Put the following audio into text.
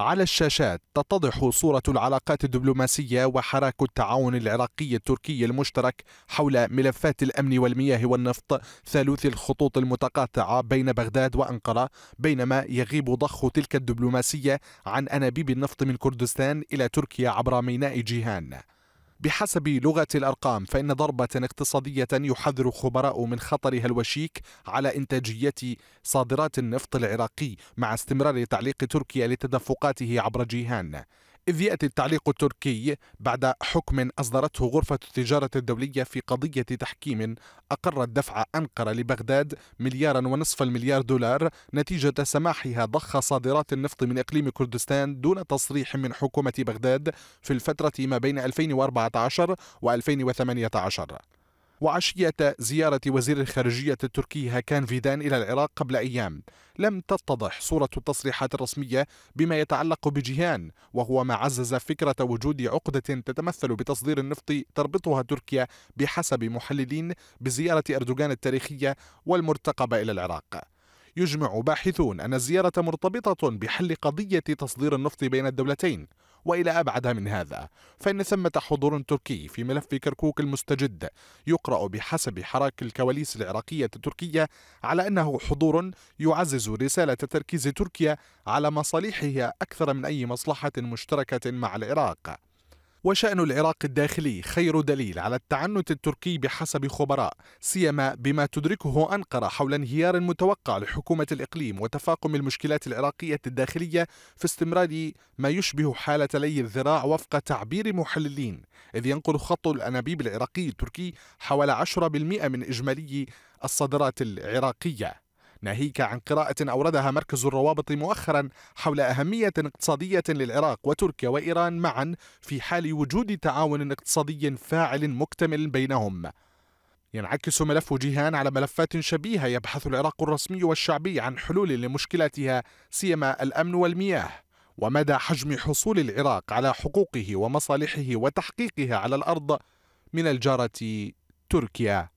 على الشاشات تتضح صورة العلاقات الدبلوماسية وحراك التعاون العراقي التركي المشترك حول ملفات الأمن والمياه والنفط ثالوث الخطوط المتقاطعة بين بغداد وأنقرة بينما يغيب ضخ تلك الدبلوماسية عن أنابيب النفط من كردستان إلى تركيا عبر ميناء جيهان بحسب لغة الأرقام فإن ضربة اقتصادية يحذر خبراء من خطرها الوشيك على إنتاجية صادرات النفط العراقي مع استمرار تعليق تركيا لتدفقاته عبر جيهان إذ يأتي التعليق التركي بعد حكم أصدرته غرفة التجارة الدولية في قضية تحكيم أقرت دفع أنقرة لبغداد مليارا ونصف المليار دولار نتيجة سماحها ضخ صادرات النفط من إقليم كردستان دون تصريح من حكومة بغداد في الفترة ما بين 2014 و 2018 وعشية زيارة وزير الخارجية التركي هاكان فيدان إلى العراق قبل أيام لم تتضح صورة التصريحات الرسمية بما يتعلق بجيهان وهو ما عزز فكرة وجود عقدة تتمثل بتصدير النفط تربطها تركيا بحسب محللين بزيارة أردوغان التاريخية والمرتقبة إلى العراق يجمع باحثون أن الزيارة مرتبطة بحل قضية تصدير النفط بين الدولتين والى ابعد من هذا فان ثمه حضور تركي في ملف كركوك المستجد يقرا بحسب حراك الكواليس العراقيه التركيه على انه حضور يعزز رساله تركيز تركيا على مصالحها اكثر من اي مصلحه مشتركه مع العراق وشأن العراق الداخلي خير دليل على التعنت التركي بحسب خبراء سيما بما تدركه أنقرة حول انهيار متوقع لحكومة الإقليم وتفاقم المشكلات العراقية الداخلية في استمرار ما يشبه حالة لي الذراع وفق تعبير محللين إذ ينقل خط الأنابيب العراقي التركي حوالي 10% من إجمالي الصادرات العراقية ناهيك عن قراءة أوردها مركز الروابط مؤخرا حول أهمية اقتصادية للعراق وتركيا وإيران معا في حال وجود تعاون اقتصادي فاعل مكتمل بينهم ينعكس ملف جيهان على ملفات شبيهة يبحث العراق الرسمي والشعبي عن حلول لمشكلاتها سيما الأمن والمياه ومدى حجم حصول العراق على حقوقه ومصالحه وتحقيقها على الأرض من الجارة تركيا